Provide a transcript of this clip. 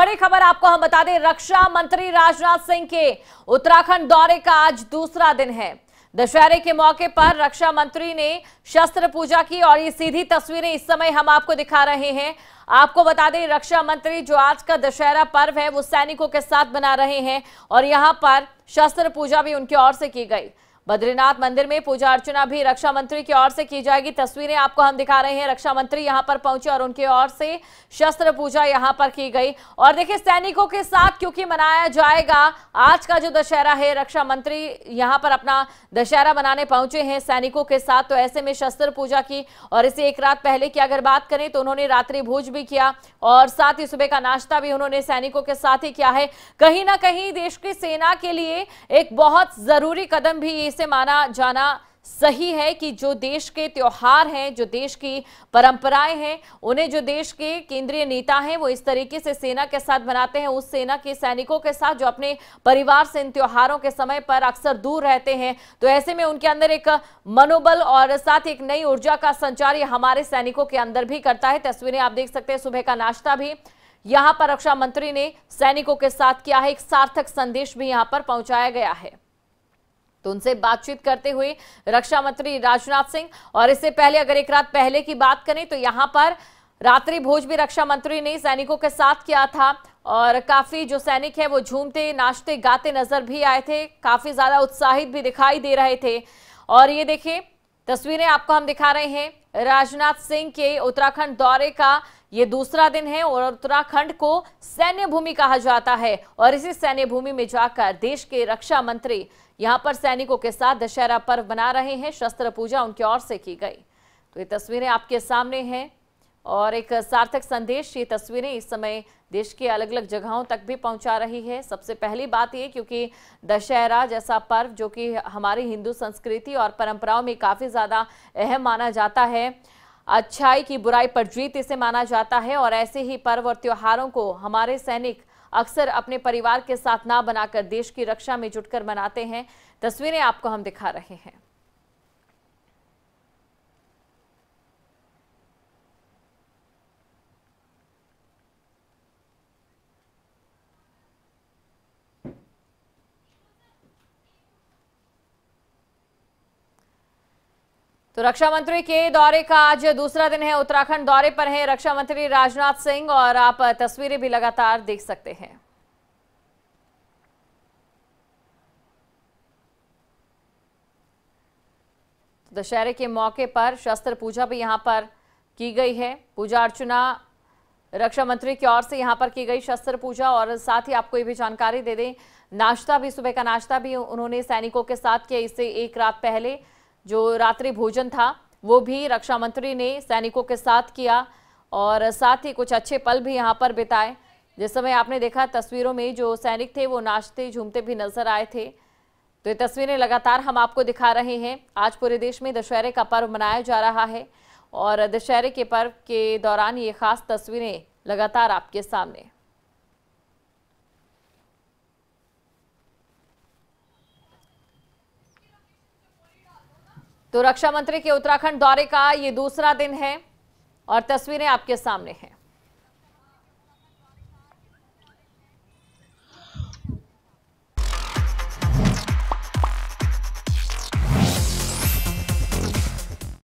बड़ी खबर आपको हम बता दें रक्षा मंत्री राजनाथ सिंह के उत्तराखंड दौरे का आज दूसरा दिन है दशहरे के मौके पर रक्षा मंत्री ने शस्त्र पूजा की और ये सीधी तस्वीरें इस समय हम आपको दिखा रहे हैं आपको बता दें रक्षा मंत्री जो आज का दशहरा पर्व है वो सैनिकों के साथ बना रहे हैं और यहाँ पर शस्त्र पूजा भी उनकी ओर से की गई बद्रीनाथ मंदिर में पूजा अर्चना भी रक्षा मंत्री की ओर से की जाएगी तस्वीरें आपको हम दिखा रहे हैं रक्षा मंत्री यहाँ पर पहुंचे और उनकी ओर से शस्त्र पूजा यहाँ पर की गई और देखिए सैनिकों के साथ क्योंकि मनाया जाएगा आज का जो दशहरा है रक्षा मंत्री यहाँ पर अपना दशहरा मनाने पहुंचे हैं सैनिकों के साथ तो ऐसे में शस्त्र पूजा की और इसे एक रात पहले की अगर बात करें तो उन्होंने रात्रि भोज भी किया और साथ ही सुबह का नाश्ता भी उन्होंने सैनिकों के साथ ही किया है कहीं ना कहीं देश की सेना के लिए एक बहुत जरूरी कदम भी इस से माना जाना सही है कि जो देश के त्योहार हैं जो देश की परंपराएं हैं उन्हें जो देश के केंद्रीय नेता हैं वो इस तरीके से सेना के साथ बनाते हैं उस सेना के सैनिकों के साथ जो अपने परिवार से इन त्योहारों के समय पर अक्सर दूर रहते हैं तो ऐसे में उनके अंदर एक मनोबल और साथ एक नई ऊर्जा का संचार ये हमारे सैनिकों के अंदर भी करता है तस्वीरें आप देख सकते हैं सुबह का नाश्ता भी यहाँ पर रक्षा मंत्री ने सैनिकों के साथ किया है एक सार्थक संदेश भी यहाँ पर पहुंचाया गया है तो उनसे बातचीत करते हुए रक्षा मंत्री राजनाथ सिंह और इससे पहले अगर एक रात पहले की बात करें तो यहां पर रात्रि भोज भी रक्षा मंत्री ने सैनिकों के साथ किया था और काफी जो सैनिक है वो झूमते नाचते गाते नजर भी आए थे काफी ज्यादा उत्साहित भी दिखाई दे रहे थे और ये देखिए तस्वीरें आपको हम दिखा रहे हैं राजनाथ सिंह के उत्तराखंड दौरे का ये दूसरा दिन है और उत्तराखंड को सैन्य भूमि कहा जाता है और इसी सैन्य भूमि में जाकर देश के रक्षा मंत्री यहां पर सैनिकों के साथ दशहरा पर्व बना रहे हैं शस्त्र पूजा उनकी ओर से की गई तो ये तस्वीरें आपके सामने हैं और एक सार्थक संदेश ये तस्वीरें इस समय देश के अलग अलग जगहों तक भी पहुंचा रही है सबसे पहली बात ये क्योंकि दशहरा जैसा पर्व जो कि हमारी हिंदू संस्कृति और परंपराओं में काफ़ी ज़्यादा अहम माना जाता है अच्छाई की बुराई पर जीत इसे माना जाता है और ऐसे ही पर्व और त्योहारों को हमारे सैनिक अक्सर अपने परिवार के साथ ना बनाकर देश की रक्षा में जुटकर मनाते हैं तस्वीरें आपको हम दिखा रहे हैं तो रक्षा मंत्री के दौरे का आज दूसरा दिन है उत्तराखंड दौरे पर है रक्षा मंत्री राजनाथ सिंह और आप तस्वीरें भी लगातार देख सकते हैं तो दशहरे के मौके पर शस्त्र पूजा भी यहां पर की गई है पूजा अर्चना रक्षा मंत्री की ओर से यहां पर की गई शस्त्र पूजा और साथ ही आपको ये भी जानकारी दे दें नाश्ता भी सुबह का नाश्ता भी उन्होंने सैनिकों के साथ किया इससे एक रात पहले जो रात्रि भोजन था वो भी रक्षा मंत्री ने सैनिकों के साथ किया और साथ ही कुछ अच्छे पल भी यहाँ पर बिताए जिस समय आपने देखा तस्वीरों में जो सैनिक थे वो नाचते झूमते भी नजर आए थे तो ये तस्वीरें लगातार हम आपको दिखा रहे हैं आज पूरे देश में दशहरे का पर्व मनाया जा रहा है और दशहरे के पर्व के दौरान ये खास तस्वीरें लगातार आपके सामने तो रक्षा मंत्री के उत्तराखंड दौरे का ये दूसरा दिन है और तस्वीरें आपके सामने हैं